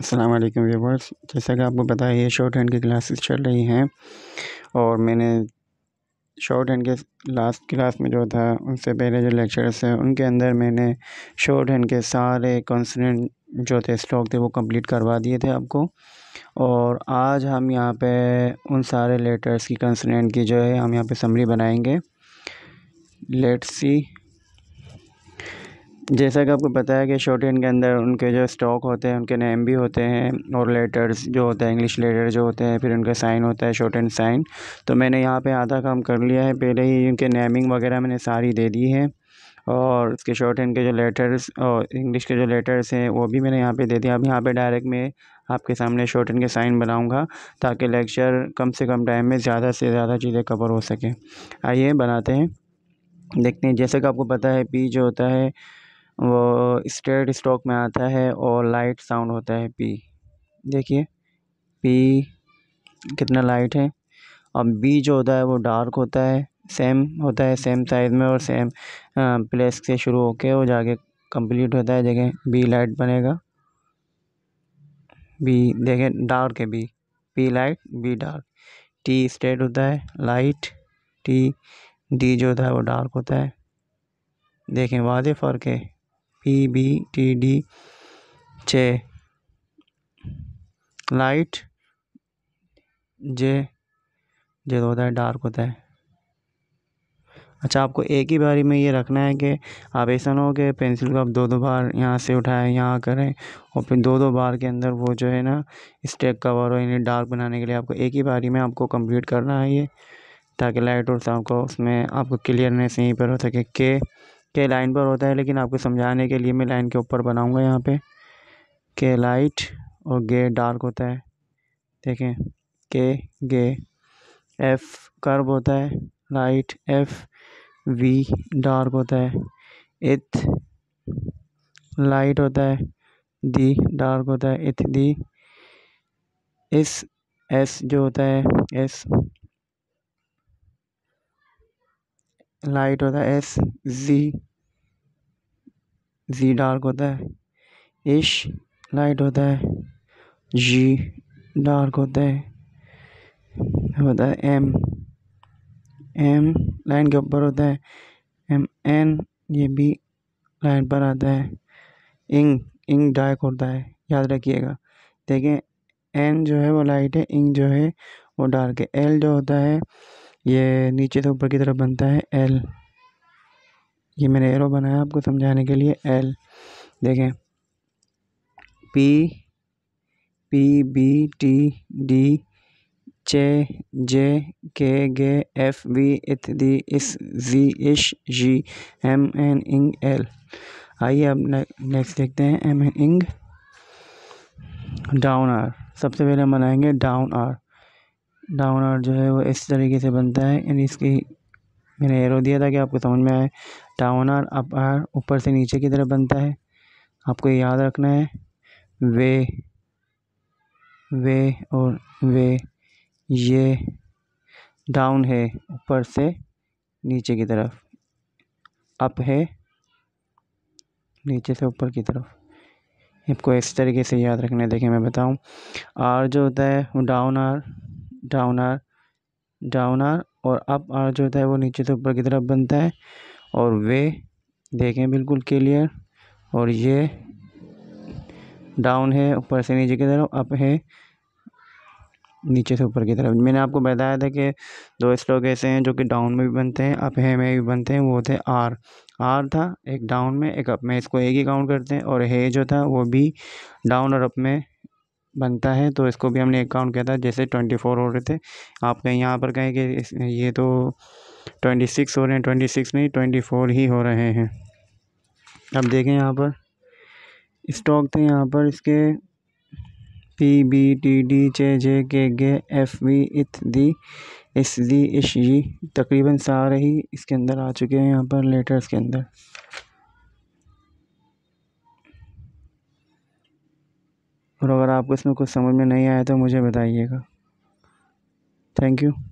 अस्सलाम वालेकुम व्यूवर्स जैसा कि आपको पता है ये शॉर्ट हैंड की क्लासेस चल रही हैं और मैंने शॉर्ट हैंड के लास्ट क्लास में जो था उनसे पहले जो लेक्चर्स हैं उनके अंदर मैंने शॉर्ट हैंड के सारे कंसनेंट जो थे स्ट्रोक थे वो कंप्लीट करवा दिए थे आपको और आज हम यहाँ पे उन सारे लेटर्स की कंसनेंट की जो है हम यहाँ पर समरी बनाएंगे लेट्स सी जैसा कि आपको पता है कि शॉर्ट हैंड के अंदर उनके जो स्टॉक होते हैं उनके नेम भी होते हैं और लेटर्स जो होते हैं इंग्लिश लेटर जो होते हैं फिर उनका साइन होता है शॉर्ट हैंड साइन तो मैंने यहाँ पे आधा काम कर लिया है पहले ही उनके नेमिंग वगैरह मैंने सारी दे दी है और उसके शॉर्ट हैंड के जो लेटर्स और इंग्लिश के जो लेटर्स हैं वो भी मैंने यहाँ पर दे दिए अब यहाँ पर डायरेक्ट मैं आपके सामने शॉर्ट हैंड के साइन बनाऊँगा ताकि लेक्चर कम से कम टाइम में ज़्यादा से ज़्यादा चीज़ें कवर हो सकें आइए बनाते हैं देखते हैं जैसे कि आपको पता है पी जो होता है वो स्ट्रेट स्ट्रोक में आता है और लाइट साउंड होता है पी देखिए पी कितना लाइट है अब बी जो होता है वो डार्क होता है सेम होता है सेम साइज़ में और सेम प्लेस से शुरू होके वो जाके कंप्लीट होता है देखें बी लाइट बनेगा बी देखें डार्क है B P light B dark T straight होता है लाइट टी डी जो होता है वो डार्क होता है देखें वाज फ़र्क है पी बी टी डी चे लाइट जे जे होता है डार्क होता है अच्छा आपको एक ही बारी में ये रखना है कि आप ऐसा ना हो कि पेंसिल को आप दो दो बार यहाँ से उठाएं यहाँ करें और फिर दो दो बार के अंदर वो जो है ना स्टेक कवर हो इन्हें डार्क बनाने के लिए आपको एक ही बारी में आपको कंप्लीट करना है ये ताकि लाइट और साउंड को उसमें आपको क्लियरनेस यहीं पर हो सके के के लाइन पर होता है लेकिन आपको समझाने के लिए मैं लाइन के ऊपर बनाऊंगा यहाँ पे के लाइट और गे डार्क होता है देखें के गे एफ कर्व होता है लाइट एफ वी डार्क होता है इथ लाइट होता है दी डार्क होता है इथ दी इस एस जो होता है एस लाइट होता है एस जी जी डार्क होता है एश लाइट होता है जी डार्क होता है होता है एम एम लाइन के ऊपर होता है एम एन ये भी लाइन पर आता है इंग इंग डार्क होता है याद रखिएगा देखें एन जो है वो लाइट है इंग जो है वो डार्क है एल जो होता है ये नीचे से ऊपर की तरफ बनता है एल ये मैंने एरो बनाया आपको समझाने के लिए एल देखें P P B T D चे जे के गे एफ वी इथ दी इस जी इश जी एम एन इंग एल आइए अब ने, नेक्स्ट देखते हैं एम एन इंग डाउन आर सबसे पहले हम बनाएंगे डाउन आर डाउन आर्ट जो है वो इस तरीके से बनता है यानी इसकी मैंने एरो दिया था कि आपको समझ में आए डाउन आर अप आर ऊपर से नीचे की तरफ बनता है आपको याद रखना है वे वे और वे ये डाउन है ऊपर से नीचे की तरफ अप है नीचे से ऊपर की तरफ आपको इस तरीके से याद रखना है देखिए मैं बताऊं आर जो होता है वो down R down R down R और अप आर जो होता है वो नीचे से ऊपर की तरफ बनता है और वे देखें बिल्कुल क्लियर और ये डाउन है ऊपर से नीचे की तरफ अप है नीचे से ऊपर की तरफ मैंने आपको बताया था कि दो स्लोक ऐसे हैं जो कि डाउन में भी बनते हैं अप है में भी बनते हैं वो होते हैं आर आर था एक डाउन में एक अप में इसको एक ही काउंट करते हैं और हे जो था वो भी डाउन और अप में बनता है तो इसको भी हमने एक काउंट किया था जैसे ट्वेंटी फ़ोर हो रहे थे आप कहीं यहाँ पर कहें कि ये तो ट्वेंटी सिक्स हो रहे हैं ट्वेंटी सिक्स नहीं ट्वेंटी फ़ोर ही हो रहे हैं अब देखें यहाँ पर स्टॉक थे यहाँ पर इसके P B T D J J K गे एफ वी इथ दी एस दी इश जी तकरीबन सारे ही इसके अंदर आ चुके हैं यहाँ पर लेटर्स के अंदर और अगर आपको इसमें कुछ समझ में नहीं आया तो मुझे बताइएगा थैंक यू